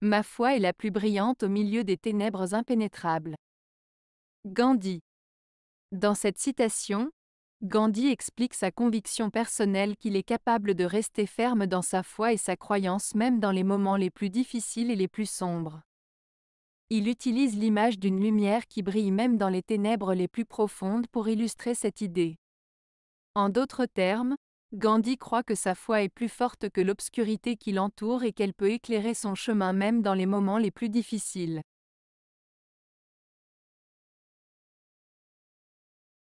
Ma foi est la plus brillante au milieu des ténèbres impénétrables. Gandhi. Dans cette citation, Gandhi explique sa conviction personnelle qu'il est capable de rester ferme dans sa foi et sa croyance même dans les moments les plus difficiles et les plus sombres. Il utilise l'image d'une lumière qui brille même dans les ténèbres les plus profondes pour illustrer cette idée. En d'autres termes, Gandhi croit que sa foi est plus forte que l'obscurité qui l'entoure et qu'elle peut éclairer son chemin même dans les moments les plus difficiles.